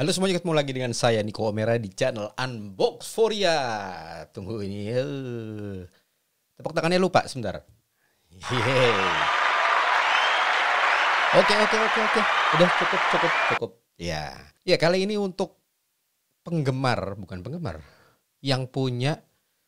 Halo semuanya ketemu lagi dengan saya Niko Omera di channel Unbox Foria. Tunggu ini. Eh. Tepuk tangannya lupa sebentar. Oke oke oke oke. Udah cukup cukup cukup. Ya. Ya kali ini untuk penggemar bukan penggemar yang punya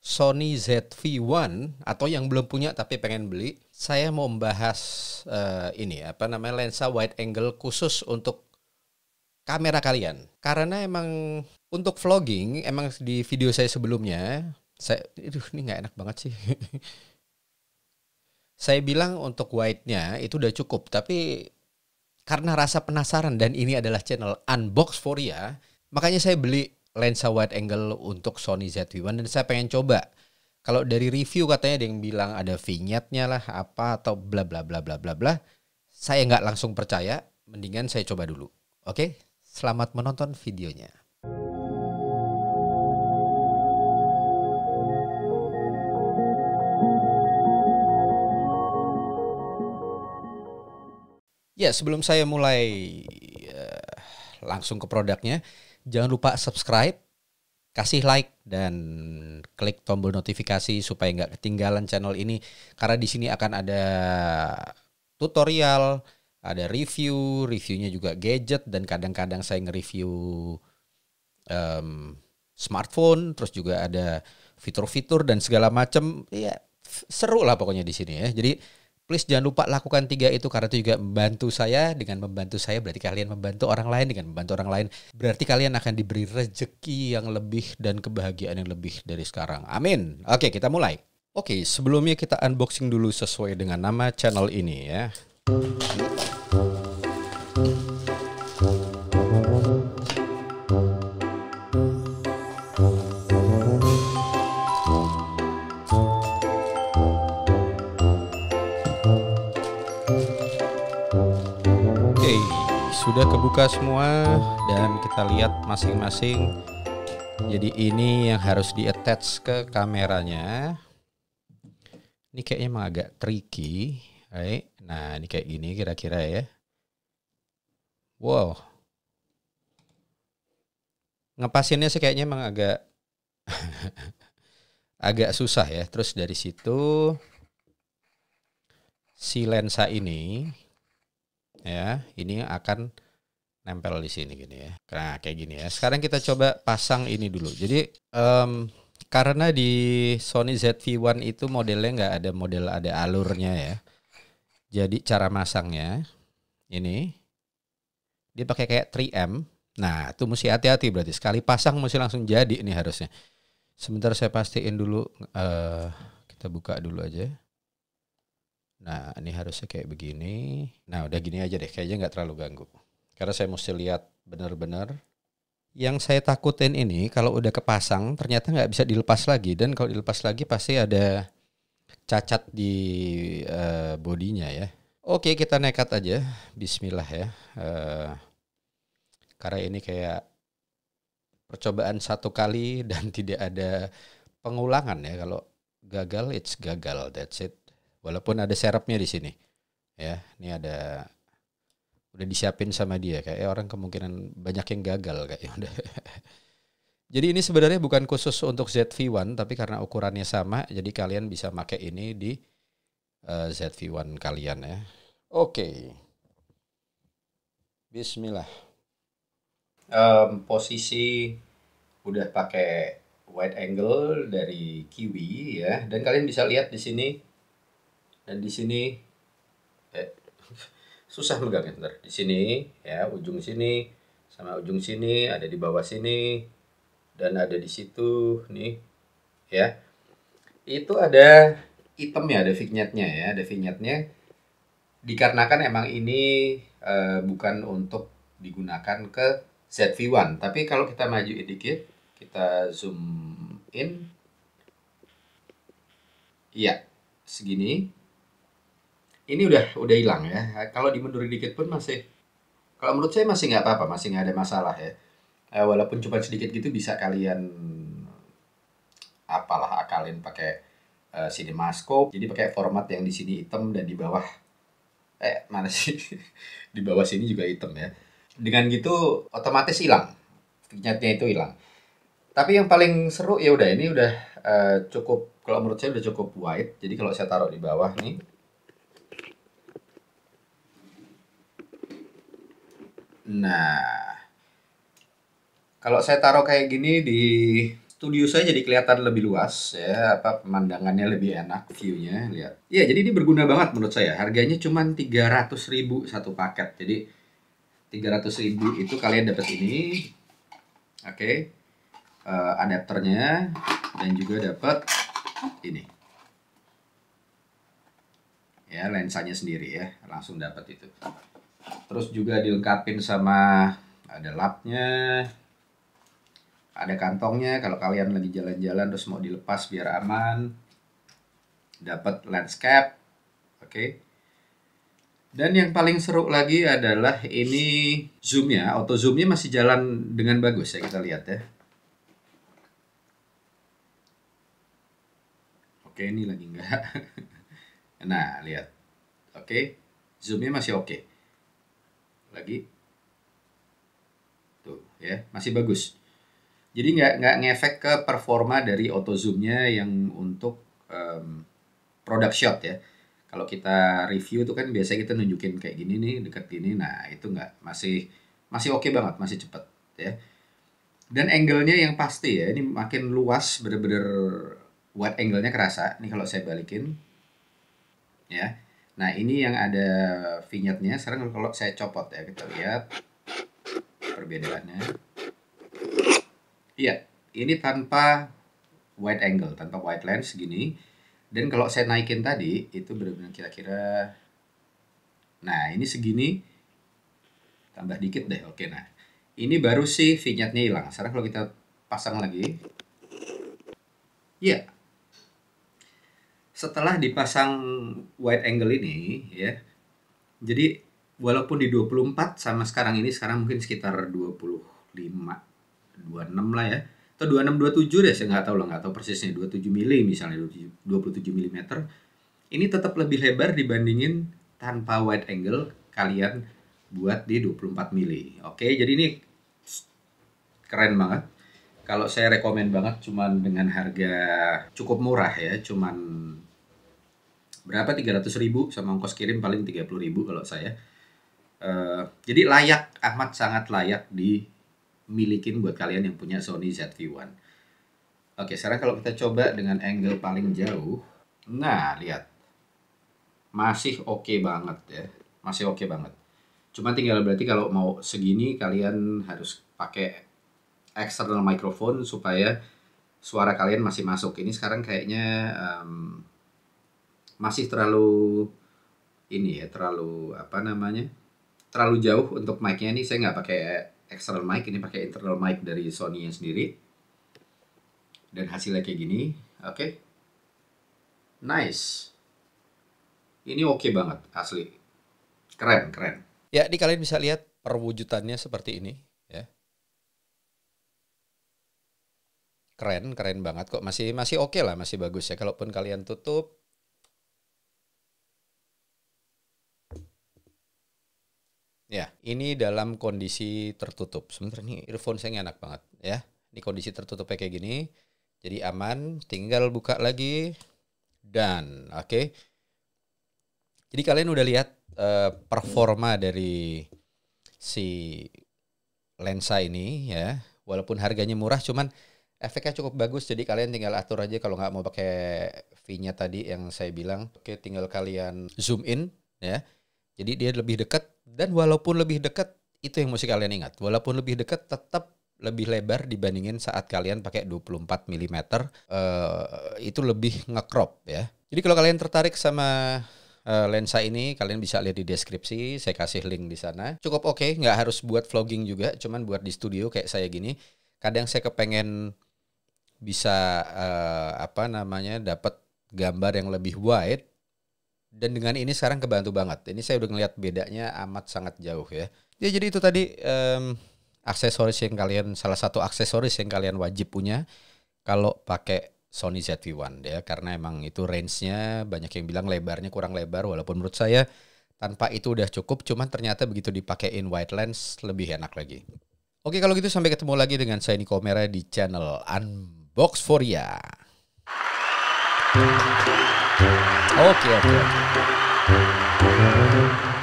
Sony ZV-1 atau yang belum punya tapi pengen beli, saya mau membahas uh, ini apa namanya lensa wide angle khusus untuk kamera kalian. Karena emang untuk vlogging, emang di video saya sebelumnya, saya, itu ini nggak enak banget sih. saya bilang untuk white-nya itu udah cukup, tapi karena rasa penasaran dan ini adalah channel Unbox for ya, makanya saya beli lensa wide angle untuk Sony ZV-1 dan saya pengen coba kalau dari review katanya ada yang bilang ada vignette-nya lah apa atau bla bla bla bla bla bla saya nggak langsung percaya mendingan saya coba dulu oke okay? Selamat menonton videonya. Ya, sebelum saya mulai uh, langsung ke produknya, jangan lupa subscribe, kasih like dan klik tombol notifikasi supaya nggak ketinggalan channel ini karena di sini akan ada tutorial ada review, reviewnya juga gadget dan kadang-kadang saya nge-review um, smartphone, terus juga ada fitur-fitur dan segala macam. Iya seru lah pokoknya di sini ya. Jadi please jangan lupa lakukan tiga itu karena itu juga membantu saya. Dengan membantu saya berarti kalian membantu orang lain. Dengan membantu orang lain berarti kalian akan diberi rezeki yang lebih dan kebahagiaan yang lebih dari sekarang. Amin. Oke kita mulai. Oke sebelumnya kita unboxing dulu sesuai dengan nama channel ini ya sudah kebuka semua dan kita lihat masing-masing. Jadi ini yang harus di-attach ke kameranya. Ini kayaknya emang agak tricky. Right. Nah, ini kayak gini kira-kira ya. Wow. Ngepasinnya sih kayaknya emang agak agak susah ya. Terus dari situ si lensa ini ya, ini akan nempel di sini gini ya. Nah, kayak gini ya. Sekarang kita coba pasang ini dulu. Jadi um, karena di Sony ZV-1 itu modelnya nggak ada model ada alurnya ya. Jadi cara masangnya ini dia pakai kayak 3M. Nah, itu mesti hati-hati berarti. Sekali pasang mesti langsung jadi ini harusnya. Sebentar saya pastiin dulu uh, kita buka dulu aja. Nah, ini harusnya kayak begini. Nah, udah gini aja deh, kayaknya nggak terlalu ganggu. Karena saya mesti lihat benar-benar yang saya takutin ini kalau udah kepasang ternyata nggak bisa dilepas lagi dan kalau dilepas lagi pasti ada cacat di uh, bodinya ya. Oke kita nekat aja, Bismillah ya. Uh, karena ini kayak percobaan satu kali dan tidak ada pengulangan ya. Kalau gagal, it's gagal, that's it. Walaupun ada serapnya di sini, ya. Ini ada udah disiapin sama dia kayak eh, orang kemungkinan banyak yang gagal kayak udah Jadi ini sebenarnya bukan khusus untuk ZV1 tapi karena ukurannya sama jadi kalian bisa pakai ini di uh, eh, ZV1 kalian ya. Oke. Okay. Bismillah. Um, posisi udah pakai wide angle dari Kiwi ya dan kalian bisa lihat di sini dan di sini eh, susah megangnya ntar di sini ya ujung sini sama ujung sini ada di bawah sini dan ada di situ nih ya itu ada item ya ada vignette-nya ya ada vignette-nya dikarenakan emang ini e, bukan untuk digunakan ke ZV1 tapi kalau kita maju sedikit kita zoom in iya segini ini udah udah hilang ya kalau dimundurin dikit pun masih kalau menurut saya masih nggak apa-apa masih nggak ada masalah ya uh, walaupun cuma sedikit gitu bisa kalian apalah akalin pakai uh, eh, CinemaScope. Jadi pakai format yang di sini hitam dan di bawah eh mana sih? di bawah sini juga hitam ya. Dengan gitu otomatis hilang. Vignetnya itu hilang. Tapi yang paling seru ya udah ini udah uh, cukup kalau menurut saya udah cukup wide. Jadi kalau saya taruh di bawah nih Nah, kalau saya taruh kayak gini di studio saya jadi kelihatan lebih luas ya, apa pemandangannya lebih enak viewnya lihat. ya jadi ini berguna banget menurut saya. Harganya cuma 300.000 satu paket. Jadi 300.000 itu kalian dapat ini. Oke. Okay. Uh, eh, adapternya dan juga dapat ini. Ya, lensanya sendiri ya, langsung dapat itu. Terus juga dilengkapin sama ada lapnya, ada kantongnya kalau kalian lagi jalan-jalan terus mau dilepas biar aman dapat landscape oke okay. dan yang paling seru lagi adalah ini zoomnya auto zoomnya masih jalan dengan bagus ya kita lihat ya oke okay, ini lagi enggak nah lihat oke okay. zoomnya masih oke okay. lagi tuh ya masih bagus jadi nggak nggak ngefek ke performa dari auto zoomnya yang untuk um, product shot ya. Kalau kita review itu kan biasanya kita nunjukin kayak gini nih dekat gini, nah itu nggak masih masih oke okay banget, masih cepet ya. Dan angle-nya yang pasti ya, ini makin luas bener-bener wide angle-nya kerasa. Ini kalau saya balikin, ya. Nah ini yang ada vignette-nya. Sekarang kalau saya copot ya kita lihat perbedaannya. Iya, ini tanpa wide angle, tanpa wide lens gini. Dan kalau saya naikin tadi, itu benar-benar kira-kira... Nah, ini segini. Tambah dikit deh, oke. Nah, ini baru sih vignette-nya hilang. Sekarang kalau kita pasang lagi. iya. Setelah dipasang wide angle ini, ya. Jadi, walaupun di 24 sama sekarang ini, sekarang mungkin sekitar 25 26 lah ya atau 26 27 deh saya nggak tahu lah nggak tahu persisnya 27 mili misalnya 27 mm ini tetap lebih lebar dibandingin tanpa wide angle kalian buat di 24 mili oke jadi ini keren banget kalau saya rekomen banget cuman dengan harga cukup murah ya cuman berapa 300 ribu sama ongkos kirim paling 30 ribu kalau saya uh, jadi layak amat sangat layak di milikin buat kalian yang punya Sony ZV-1. Oke, sekarang kalau kita coba dengan angle paling jauh, nah lihat. Masih oke okay banget ya. Masih oke okay banget. Cuma tinggal berarti kalau mau segini kalian harus pakai external microphone supaya suara kalian masih masuk. Ini sekarang kayaknya um, masih terlalu ini ya, terlalu apa namanya? terlalu jauh untuk mic-nya ini saya nggak pakai external mic ini pakai internal mic dari Sony yang sendiri dan hasilnya kayak gini oke okay. nice ini oke okay banget asli keren keren ya ini kalian bisa lihat perwujudannya seperti ini ya keren keren banget kok masih masih oke okay lah masih bagus ya kalaupun kalian tutup Ya, ini dalam kondisi tertutup. Sebentar ini earphone saya enak banget ya. Ini kondisi tertutup kayak gini. Jadi aman, tinggal buka lagi dan oke. Okay. Jadi kalian udah lihat uh, performa dari si lensa ini ya. Walaupun harganya murah cuman efeknya cukup bagus jadi kalian tinggal atur aja kalau nggak mau pakai V-nya tadi yang saya bilang. Oke, okay, tinggal kalian zoom in ya jadi dia lebih dekat dan walaupun lebih dekat itu yang mesti kalian ingat. Walaupun lebih dekat tetap lebih lebar dibandingin saat kalian pakai 24 mm uh, itu lebih ngecrop ya. Jadi kalau kalian tertarik sama uh, lensa ini kalian bisa lihat di deskripsi, saya kasih link di sana. Cukup oke, okay, nggak harus buat vlogging juga, cuman buat di studio kayak saya gini. Kadang saya kepengen bisa uh, apa namanya dapat gambar yang lebih wide dan dengan ini sekarang kebantu banget. Ini saya udah ngelihat bedanya amat sangat jauh ya. Ya jadi itu tadi um, aksesoris yang kalian salah satu aksesoris yang kalian wajib punya kalau pakai Sony ZV-1 ya karena emang itu range-nya banyak yang bilang lebarnya kurang lebar walaupun menurut saya tanpa itu udah cukup cuman ternyata begitu dipakein wide lens lebih enak lagi. Oke kalau gitu sampai ketemu lagi dengan saya Niko Mera di channel Unbox Foria. Okay. okay.